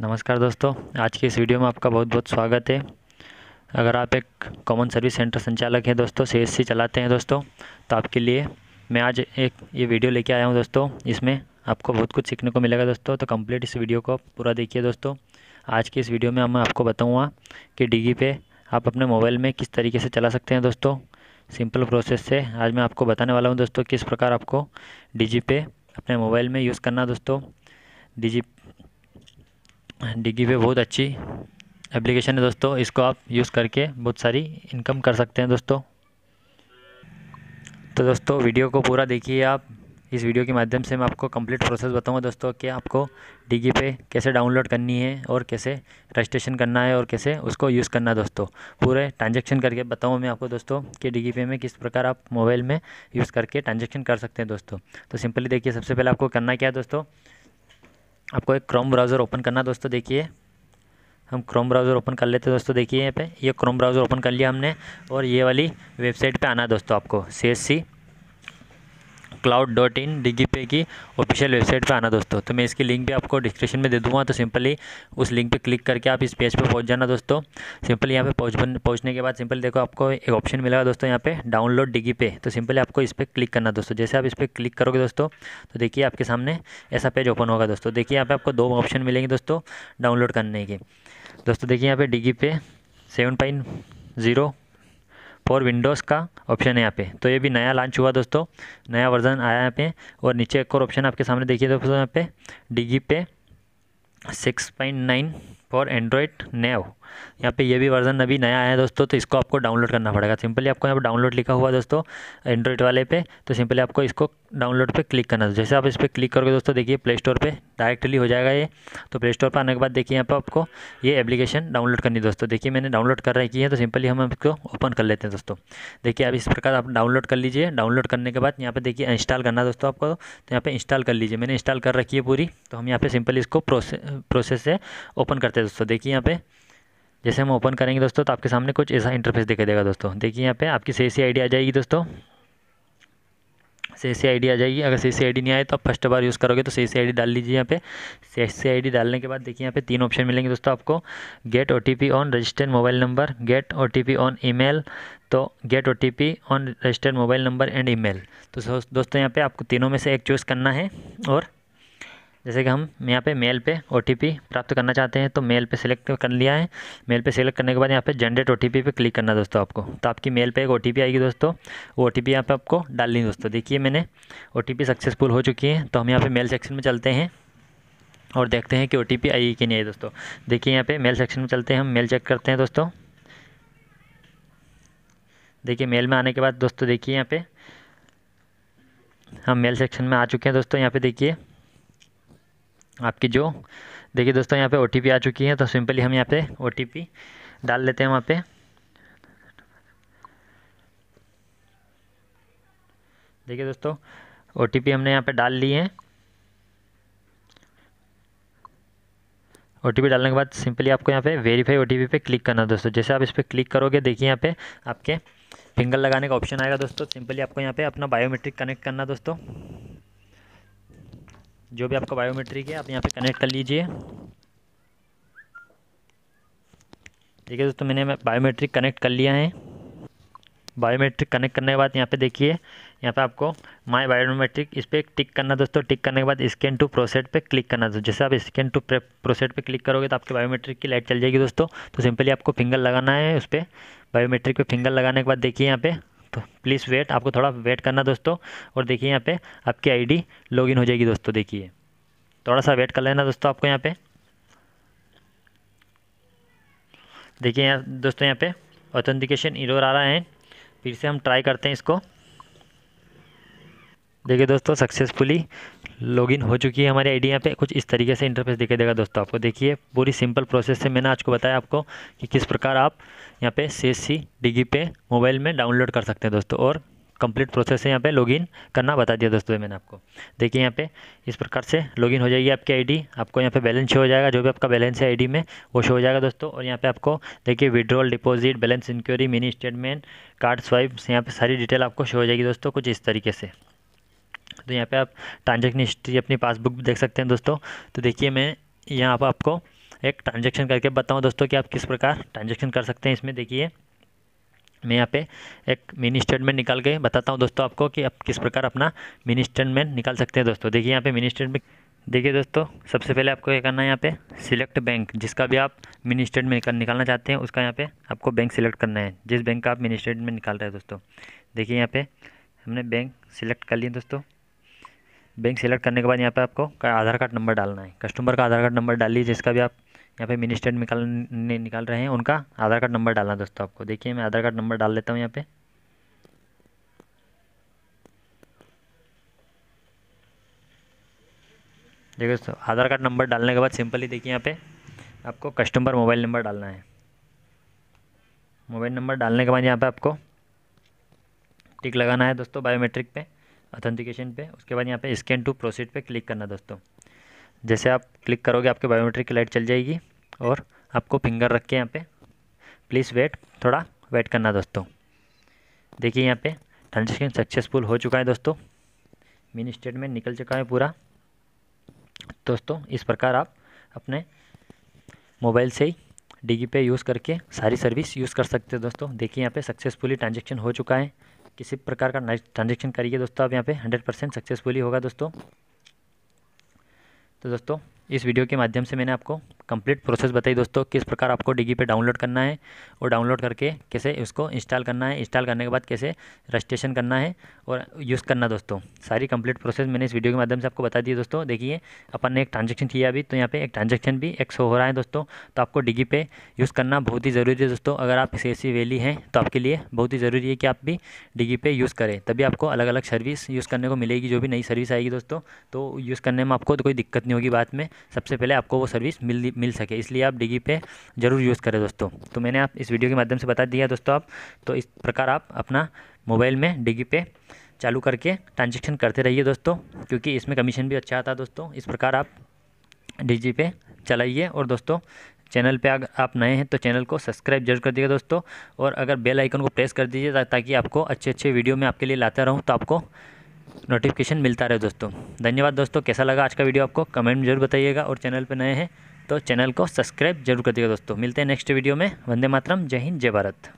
नमस्कार दोस्तों आज के इस वीडियो में आपका बहुत बहुत स्वागत है अगर आप एक कॉमन सर्विस सेंटर संचालक हैं दोस्तों सीएससी चलाते हैं दोस्तों तो आपके लिए मैं आज एक ये वीडियो लेके आया हूँ दोस्तों इसमें आपको बहुत कुछ सीखने को मिलेगा दोस्तों तो कंप्लीट इस वीडियो को पूरा देखिए दोस्तों आज की इस वीडियो में मैं आपको बताऊँगा कि डिगी पे आप अपने मोबाइल में किस तरीके से चला सकते हैं दोस्तों सिंपल प्रोसेस से आज मैं आपको बताने वाला हूँ दोस्तों किस प्रकार आपको डिजी पे अपने मोबाइल में यूज़ करना दोस्तों डिजी डिगी पे बहुत अच्छी एप्लीकेशन है दोस्तों इसको आप यूज़ करके बहुत सारी इनकम कर सकते हैं दोस्तों तो दोस्तों वीडियो को पूरा देखिए आप इस वीडियो के माध्यम से मैं आपको कंप्लीट प्रोसेस बताऊंगा दोस्तों कि आपको डिगी पे कैसे डाउनलोड करनी है और कैसे रजिस्ट्रेशन करना है और कैसे उसको यूज़ करना है दोस्तों पूरे ट्रांजेक्शन करके बताऊँ मैं आपको दोस्तों कि डिगी पे में किस प्रकार आप मोबाइल में यूज़ करके ट्रांजेक्शन कर सकते हैं दोस्तों तो सिंपली देखिए सबसे पहले आपको करना क्या है दोस्तों आपको एक क्रोम ब्राउज़र ओपन करना दोस्तों देखिए हम क्रोम ब्राउज़र ओपन कर लेते हैं दोस्तों देखिए यहाँ पे ये क्रोम ब्राउज़र ओपन कर लिया हमने और ये वाली वेबसाइट पे आना दोस्तों आपको C S C cloud dot in Digipay की ऑफिशियल वेबसाइट पे आना दोस्तों तो मैं इसकी लिंक भी आपको डिस्क्रिप्शन में दे दूँगा तो सिंपली उस लिंक पे क्लिक करके आप इस पेज पे पहुंच जाना दोस्तों सिंपली यहाँ पे पहुंच पहुँचने के बाद सिंपल देखो आपको एक ऑप्शन मिलेगा दोस्तों यहाँ पे डाउनलोड डिगी पे तो सिंपली आपको इस पर क्लिक करना दोस्तों जैसे आप इस पर क्लिक करोगे दोस्तों तो देखिए आपके सामने ऐसा पेज ओपन होगा दोस्तों देखिए यहाँ पर आपको दो ऑप्शन मिलेंगे दोस्तों डाउनलोड करने के दोस्तों देखिए यहाँ पर Digipay seven point zero for Windows का ऑप्शन है यहाँ पे तो ये भी नया लॉन्च हुआ दोस्तों नया वर्जन आया यहाँ पे और नीचे एक और ऑप्शन आपके सामने देखिए दोस्तों यहाँ पे Digipay six point nine for Android नैव यहाँ पे ये भी वर्जन अभी नया है दोस्तों तो इसको आपको डाउनलोड करना पड़ेगा सिंपली आपको यहाँ पर डाउनलोड लिखा हुआ दोस्तों एंड्रॉयड वाले पे तो सिंपली आपको इसको डाउनलोड पे क्लिक करना जैसे आप इस पर क्लिक करोगे दोस्तों देखिए प्ले स्टोर पर डायरेक्टली हो जाएगा ये तो प्ले स्टोर पर आने के बाद देखिए यहाँ पर आपको ये एप्लीकेशन डाउनलोड करनी दोस्तों देखिए मैंने डाउनलोड कर रही है तो सिंपली हम इसको ओपन कर लेते हैं दोस्तों देखिए आप इस प्रकार आप डाउनलोड कर लीजिए डाउनलोड करने के बाद यहाँ पर देखिए इंस्टॉल करना दोस्तों आपको तो यहाँ पर इंस्टॉल कर लीजिए मैंने इंस्टॉल कर रखी है पूरी तो हम यहाँ पर सिंपली इसको प्रोसेस से ओपन करते करते हैं दोस्तों देखिए यहाँ पे जैसे हम ओपन करेंगे दोस्तों तो आपके सामने कुछ ऐसा इंटरफेस दिखाई देगा दोस्तों देखिए यहाँ पे आपकी सी सी आई आ जाएगी दोस्तों सी सी आई आ जाएगी अगर सी सी आई नहीं आए तो आप फर्स्ट बार यूज़ करोगे तो सी सी आई डाल लीजिए यहाँ पे सी सी आई डालने के बाद देखिए यहाँ पे तीन ऑप्शन मिलेंगे दोस्तों आपको get O on registered mobile number get O on email तो get O on registered mobile number and email तो दोस्तों यहाँ पे आपको तीनों में से एक चूज़ करना है और जैसे कि हम यहाँ पे मेल पे ओ प्राप्त करना चाहते हैं तो मेल पे सेलेक्ट कर लिया है मेल पे सेलेक्ट करने के बाद यहाँ पे जनरेट ओ पे क्लिक करना दोस्तों आपको तो आपकी मेल पे एक ओ आएगी दोस्तों वो ओ टी यहाँ पे आपको डालनी दोस्तों देखिए मैंने ओ सक्सेसफुल हो चुकी है तो हम यहाँ पर मेल सेक्शन में चलते हैं और देखते हैं कि ओ आई कि नहीं आई दोस्तों देखिए यहाँ पर मेल सेक्शन में चलते हैं हम मेल चेक करते हैं दोस्तों देखिए मेल में आने के बाद दोस्तों देखिए यहाँ पे हम मेल सेक्शन में आ चुके हैं दोस्तों यहाँ पे देखिए आपकी जो देखिए दोस्तों यहाँ पे ओ आ चुकी है तो सिंपली हम यहाँ पे ओ डाल लेते हैं वहाँ पे देखिए दोस्तों ओ हमने यहाँ पे डाल ली है ओ डालने के बाद सिंपली आपको यहाँ पे वेरीफाई ओ पे क्लिक करना है दोस्तों जैसे आप इस पर क्लिक करोगे देखिए यहाँ पे आपके फिंगर लगाने का ऑप्शन आएगा दोस्तों सिंपली आपको यहाँ पे अपना बायोमेट्रिक कनेक्ट करना दोस्तों जो भी आपका बायोमेट्रिक है आप यहाँ पे कनेक्ट कर लीजिए ठीक है दोस्तों मैंने बायोमेट्रिक कनेक्ट कर लिया है बायोमेट्रिक कनेक्ट करने के बाद यहाँ पे देखिए यहाँ पे आपको माय बायोमेट्रिक इस पर टिक करना दोस्तों टिक करने के बाद स्कैन टू प्रोसेट पे क्लिक करना दोस्तों जैसे आप स्कैन टू प्रोसेट पे क्लिक करोगे तो आपके बायोमेट्रिक की लाइट चल जाएगी दोस्तों तो सिंपली आपको फिंगर लगाना है उस पर बायोमेट्रिक पे फिंगर लगाने के बाद देखिए यहाँ पे प्लीज़ वेट आपको थोड़ा वेट करना दोस्तों और देखिए यहाँ पे आपकी आईडी लॉगिन हो जाएगी दोस्तों देखिए थोड़ा सा वेट कर लेना दोस्तों आपको यहाँ पे देखिए यहाँ दोस्तों यहाँ पे ऑथेंटिकेशन इरोर आ रहा है फिर से हम ट्राई करते हैं इसको देखिए दोस्तों सक्सेसफुली लॉगिन हो चुकी है हमारी आईडी यहाँ पे कुछ इस तरीके से इंटरफेस दिखाई देगा दोस्तों आपको देखिए पूरी सिंपल प्रोसेस से मैंने आज को बताया आपको कि किस प्रकार आप यहाँ पे सी एस सी डिगी पे मोबाइल में डाउनलोड कर सकते हैं दोस्तों और कंप्लीट प्रोसेस है यहाँ पे लॉगिन करना बता दिया दोस्तों मैंने आपको देखिए यहाँ पे इस प्रकार से लॉगिन हो जाएगी आपकी आईडी आपको यहाँ पे बैलेंस शो हो जाएगा जो भी आपका बैलेंस है आईडी में वो शो हो जाएगा दोस्तों और यहाँ पे आपको देखिए withdrawal deposit balance inquiry mini statement card swipe यहाँ पर सारी डिटेल आपको शो हो जाएगी दोस्तों कुछ इस तरीके से तो यहाँ पे आप ट्रांजेक्शन हिस्ट्री अपनी पासबुक भी देख सकते हैं दोस्तों तो देखिए मैं यहाँ पर आपको एक ट्रांजेक्शन करके बताऊँ दोस्तों कि आप किस प्रकार ट्रांजेक्शन कर सकते हैं इसमें देखिए मैं यहाँ पे एक मिनी स्टेटमेंट निकाल के बताता हूँ दोस्तों आपको कि आप किस प्रकार अपना मिनी स्टेटमेंट निकाल सकते हैं दोस्तों देखिए यहाँ पे मिनी स्टेटमेंट देखिए दोस्तों सबसे पहले आपको ये करना है यहाँ पे सिलेक्ट बैंक जिसका भी आप मिनी स्टेटमेंट निकालना चाहते हैं उसका यहाँ पे आपको बैंक सिलेक्ट करना है जिस बैंक का आप मिनी स्टेटमेंट निकाल रहे हैं दोस्तों देखिए यहाँ पे हमने बैंक सिलेक्ट कर लिए दोस्तों बैंक सेलेक्ट करने के बाद यहाँ पे आपको आधार कार्ड नंबर डालना है कस्टमर का आधार कार्ड नंबर डालिए जिसका भी आप यहाँ पे मिनी स्टेट निकाल निकाल रहे हैं उनका आधार कार्ड नंबर डालना है दोस्तों आपको देखिए मैं आधार कार्ड नंबर डाल लेता हूँ यहाँ पे देखिए दोस्तों आधार कार्ड नंबर डालने के बाद सिंपली देखिए यहाँ पे आपको कस्टमर मोबाइल नंबर डालना है मोबाइल नंबर डालने के बाद यहाँ पे आपको टिक लगाना है दोस्तों बायोमेट्रिक पे ऑथेंटिकेशन पे उसके बाद यहाँ पे स्कैन टू प्रोसीड पे क्लिक करना दोस्तों जैसे आप क्लिक करोगे आपके बायोमेट्रिक की लाइट चल जाएगी और आपको फिंगर रख के यहाँ पे प्लीज़ वेट थोड़ा वेट करना दोस्तों देखिए यहाँ पे ट्रांजेक्शन सक्सेसफुल हो चुका है दोस्तों मिनी स्टेटमेंट निकल चुका है पूरा दोस्तों इस प्रकार आप अपने मोबाइल से ही डिगी पे यूज़ करके सारी सर्विस यूज़ कर सकते हो दोस्तों देखिए यहाँ पे सक्सेसफुली ट्रांजेक्शन हो चुका है किसी प्रकार का ट्रांजेक्शन करिए दोस्तों आप यहाँ पे 100 परसेंट सक्सेसफुली होगा दोस्तों तो दोस्तों इस वीडियो के माध्यम से मैंने आपको कंप्लीट प्रोसेस बताई दोस्तों किस प्रकार आपको डिगी पे डाउनलोड करना है और डाउनलोड करके कैसे उसको इंस्टॉल करना है इंस्टॉल करने के बाद कैसे रजिस्ट्रेशन करना है और यूज़ करना दोस्तों सारी कंप्लीट प्रोसेस मैंने इस वीडियो के माध्यम से आपको बता दी दोस्तों देखिए अपन ने एक ट्रांजेक्शन किया अभी तो यहाँ पर एक ट्रांजेक्शन भी एक हो रहा है दोस्तों तो आपको डिगी पे यूज़ करना बहुत ही ज़रूरी है दोस्तों अगर आप सी वैली हैं तो आपके लिए बहुत ही ज़रूरी है कि आप भी डिगी पे यूज़ करें तभी आपको अलग अलग सर्विस यूज़ करने को मिलेगी जो भी नई सर्विस आएगी दोस्तों तो यूज़ करने में आपको तो कोई दिक्कत नहीं होगी बाद में सबसे पहले आपको वो सर्विस मिल मिल सके इसलिए आप डिगी पे ज़रूर यूज़ करें दोस्तों तो मैंने आप इस वीडियो के माध्यम से बता दिया दोस्तों आप तो इस प्रकार आप अपना मोबाइल में डिगी पे चालू करके ट्रांजेक्शन करते रहिए दोस्तों क्योंकि इसमें कमीशन भी अच्छा आता है दोस्तों इस प्रकार आप डिजी पे चलाइए और दोस्तों चैनल पे अगर आप नए हैं तो चैनल को सब्सक्राइब जरूर कर दीजिएगा दोस्तों और अगर बेल आइकन को प्रेस कर दीजिए ताकि आपको अच्छे अच्छे वीडियो में आपके लिए लाता रहूँ तो आपको नोटिफिकेशन मिलता रहे दोस्तों धन्यवाद दोस्तों कैसा लगा आज का वीडियो आपको कमेंट जरूर बताइएगा और चैनल पर नए हैं तो चैनल को सब्सक्राइब जरूर कर दिएगा दोस्तों मिलते हैं नेक्स्ट वीडियो में वंदे मातरम जय हिंद जय भारत